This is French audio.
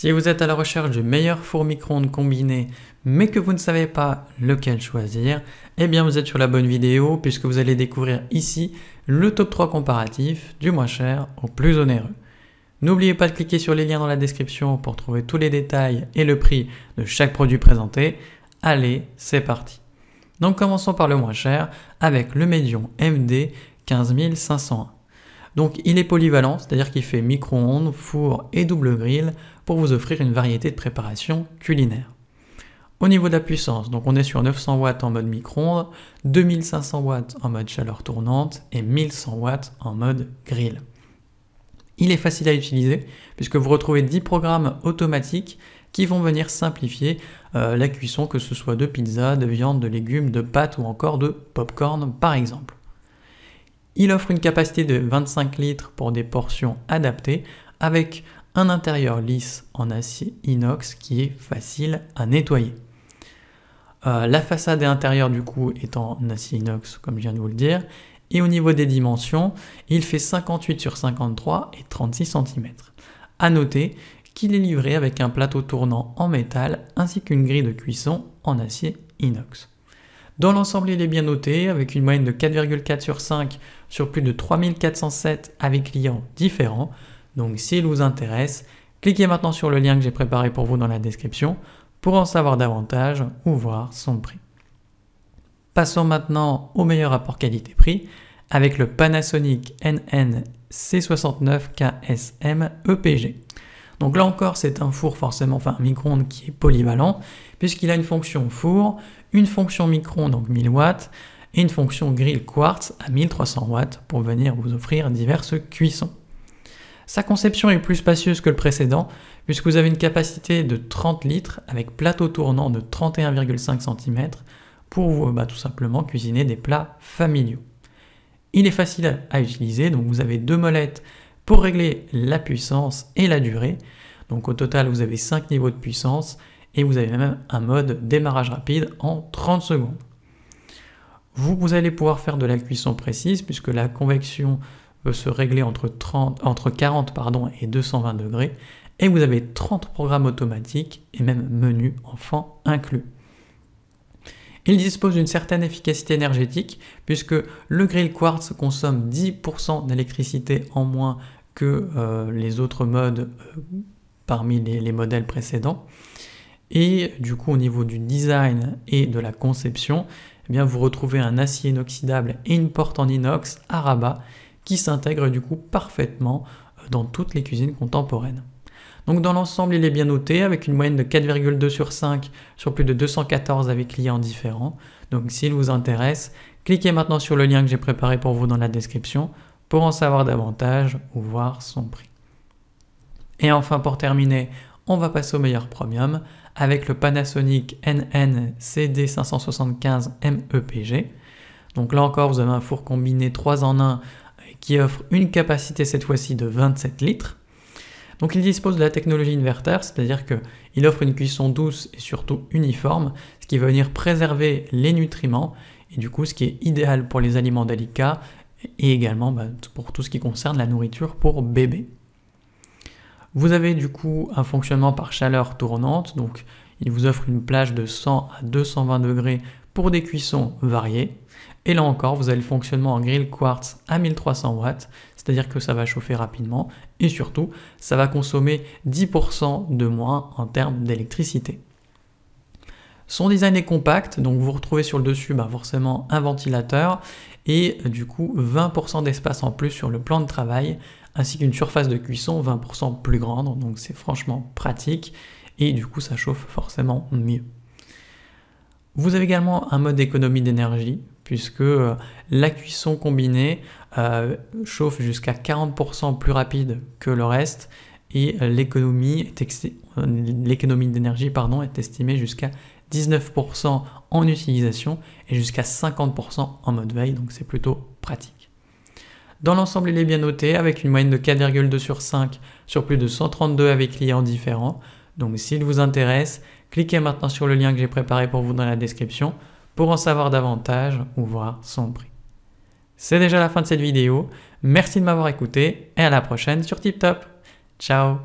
Si vous êtes à la recherche du meilleur four micro-ondes combiné, mais que vous ne savez pas lequel choisir, eh bien vous êtes sur la bonne vidéo puisque vous allez découvrir ici le top 3 comparatif du moins cher au plus onéreux. N'oubliez pas de cliquer sur les liens dans la description pour trouver tous les détails et le prix de chaque produit présenté. Allez, c'est parti. Donc commençons par le moins cher avec le Medion MD 15501. Donc il est polyvalent, c'est-à-dire qu'il fait micro-ondes, four et double grill pour vous offrir une variété de préparations culinaires. Au niveau de la puissance, donc on est sur 900 watts en mode micro-ondes, 2500 watts en mode chaleur tournante et 1100 watts en mode grill. Il est facile à utiliser puisque vous retrouvez 10 programmes automatiques qui vont venir simplifier euh, la cuisson que ce soit de pizza, de viande, de légumes, de pâtes ou encore de popcorn par exemple. Il offre une capacité de 25 litres pour des portions adaptées avec un intérieur lisse en acier inox qui est facile à nettoyer. Euh, la façade et du coup est en acier inox comme je viens de vous le dire et au niveau des dimensions il fait 58 sur 53 et 36 cm. A noter qu'il est livré avec un plateau tournant en métal ainsi qu'une grille de cuisson en acier inox. Dans l'ensemble, il est bien noté, avec une moyenne de 4,4 sur 5 sur plus de 3407 avec clients différents. Donc s'il vous intéresse, cliquez maintenant sur le lien que j'ai préparé pour vous dans la description pour en savoir davantage ou voir son prix. Passons maintenant au meilleur rapport qualité-prix avec le Panasonic NN C69KSM EPG. Donc là encore, c'est un four forcément, enfin un micro-ondes qui est polyvalent, puisqu'il a une fonction four, une fonction micron, donc 1000 watts, et une fonction grill quartz à 1300 watts pour venir vous offrir diverses cuissons. Sa conception est plus spacieuse que le précédent, puisque vous avez une capacité de 30 litres avec plateau tournant de 31,5 cm pour vous, bah, tout simplement cuisiner des plats familiaux. Il est facile à utiliser, donc vous avez deux molettes pour régler la puissance et la durée. Donc au total, vous avez 5 niveaux de puissance et vous avez même un mode démarrage rapide en 30 secondes. Vous, allez pouvoir faire de la cuisson précise puisque la convection peut se régler entre, 30, entre 40 pardon, et 220 degrés et vous avez 30 programmes automatiques et même menus enfants inclus. Il dispose d'une certaine efficacité énergétique puisque le grill quartz consomme 10% d'électricité en moins que euh, les autres modes euh, parmi les modèles précédents. Et du coup, au niveau du design et de la conception, eh bien, vous retrouvez un acier inoxydable et une porte en inox à rabat qui s'intègre du coup parfaitement euh, dans toutes les cuisines contemporaines. Donc dans l'ensemble, il est bien noté avec une moyenne de 4,2 sur 5 sur plus de 214 avec clients différents. Donc s'il vous intéresse, cliquez maintenant sur le lien que j'ai préparé pour vous dans la description pour en savoir davantage ou voir son prix. Et enfin pour terminer, on va passer au meilleur premium avec le Panasonic NN CD575 MEPG. Donc là encore, vous avez un four combiné 3 en 1 qui offre une capacité cette fois-ci de 27 litres. Donc il dispose de la technologie inverter, c'est-à-dire qu'il offre une cuisson douce et surtout uniforme, ce qui va venir préserver les nutriments, et du coup ce qui est idéal pour les aliments délicats et également bah, pour tout ce qui concerne la nourriture pour bébés. Vous avez du coup un fonctionnement par chaleur tournante, donc il vous offre une plage de 100 à 220 degrés pour des cuissons variées. Et là encore, vous avez le fonctionnement en grille quartz à 1300 watts, c'est-à-dire que ça va chauffer rapidement et surtout, ça va consommer 10% de moins en termes d'électricité. Son design est compact, donc vous retrouvez sur le dessus bah, forcément un ventilateur et du coup 20% d'espace en plus sur le plan de travail ainsi qu'une surface de cuisson 20% plus grande, donc c'est franchement pratique et du coup ça chauffe forcément mieux. Vous avez également un mode d'économie d'énergie puisque euh, la cuisson combinée euh, chauffe jusqu'à 40% plus rapide que le reste et euh, l'économie d'énergie est estimée jusqu'à 19% en utilisation et jusqu'à 50% en mode veille donc c'est plutôt pratique. Dans l'ensemble, il est bien noté avec une moyenne de 4,2 sur 5 sur plus de 132 avec clients différents. Donc s'il vous intéresse, cliquez maintenant sur le lien que j'ai préparé pour vous dans la description pour en savoir davantage ou voir son prix. C'est déjà la fin de cette vidéo. Merci de m'avoir écouté et à la prochaine sur TipTop. Ciao